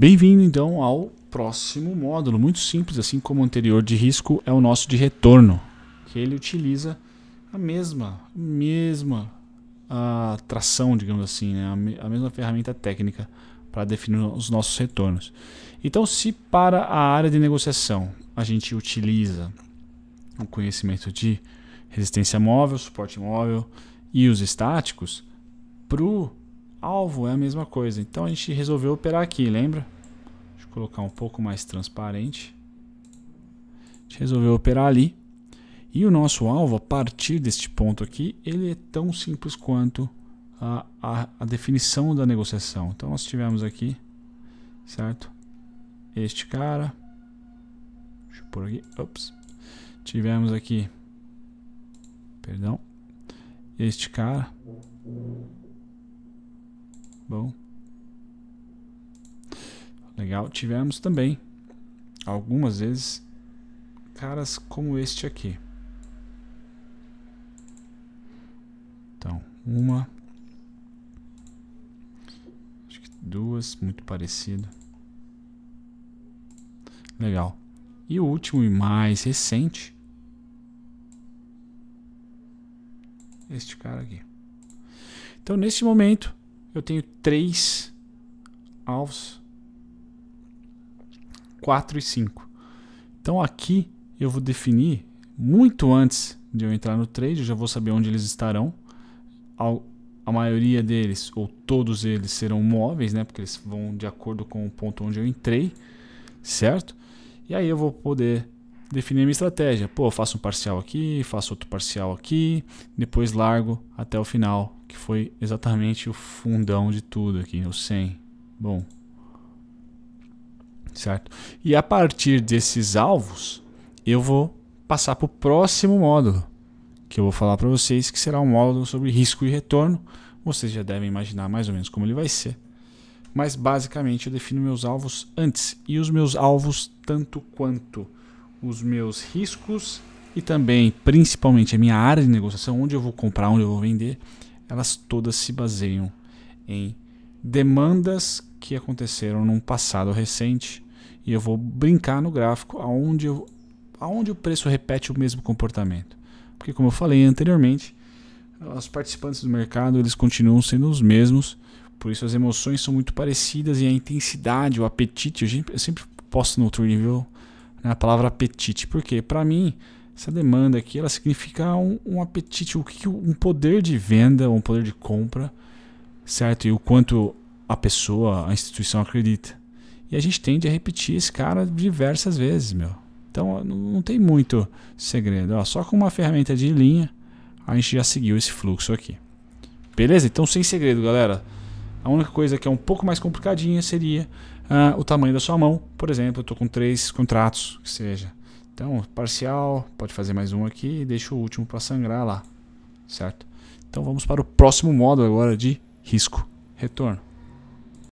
Bem-vindo então ao próximo módulo, muito simples, assim como o anterior de risco é o nosso de retorno, que ele utiliza a mesma, mesma a ah, tração, digamos assim, né? a mesma ferramenta técnica para definir os nossos retornos. Então, se para a área de negociação a gente utiliza o conhecimento de resistência móvel, suporte móvel e os estáticos, para o alvo é a mesma coisa. Então a gente resolveu operar aqui, lembra? Deixa eu colocar um pouco mais transparente. A gente resolveu operar ali. E o nosso alvo, a partir deste ponto aqui, ele é tão simples quanto a, a, a definição da negociação. Então nós tivemos aqui, certo? Este cara. Deixa eu pôr aqui. Ops. Tivemos aqui. Perdão. Este cara Bom. Legal. Tivemos também, algumas vezes, caras como este aqui. Então, uma. Acho que duas, muito parecido. Legal. E o último e mais recente. Este cara aqui. Então, neste momento, eu tenho três alvos. quatro e cinco. Então aqui eu vou definir muito antes de eu entrar no trade, eu já vou saber onde eles estarão. A maioria deles, ou todos eles, serão móveis, né? Porque eles vão de acordo com o ponto onde eu entrei, certo? E aí eu vou poder definir minha estratégia. Pô, faço um parcial aqui, faço outro parcial aqui, depois largo até o final, que foi exatamente o fundão de tudo aqui, o 100. Bom, certo? E a partir desses alvos, eu vou passar para o próximo módulo, que eu vou falar para vocês que será um módulo sobre risco e retorno. Vocês já devem imaginar mais ou menos como ele vai ser. Mas basicamente eu defino meus alvos antes e os meus alvos tanto quanto os meus riscos e também, principalmente, a minha área de negociação, onde eu vou comprar, onde eu vou vender, elas todas se baseiam em demandas que aconteceram num passado recente e eu vou brincar no gráfico aonde, eu, aonde o preço repete o mesmo comportamento. Porque como eu falei anteriormente, os participantes do mercado eles continuam sendo os mesmos, por isso as emoções são muito parecidas e a intensidade, o apetite, eu sempre posto no nível né, a palavra apetite. Porque para mim essa demanda aqui ela significa um, um apetite, o que um poder de venda, um poder de compra, certo? E o quanto a pessoa, a instituição acredita. E a gente tende a repetir esse cara diversas vezes, meu. Então não tem muito segredo. Ó, só com uma ferramenta de linha a gente já seguiu esse fluxo aqui. Beleza? Então sem segredo, galera. A única coisa que é um pouco mais complicadinha seria ah, o tamanho da sua mão. Por exemplo, eu estou com três contratos, que seja. Então, parcial, pode fazer mais um aqui e deixa o último para sangrar lá, certo? Então vamos para o próximo modo agora de risco, retorno.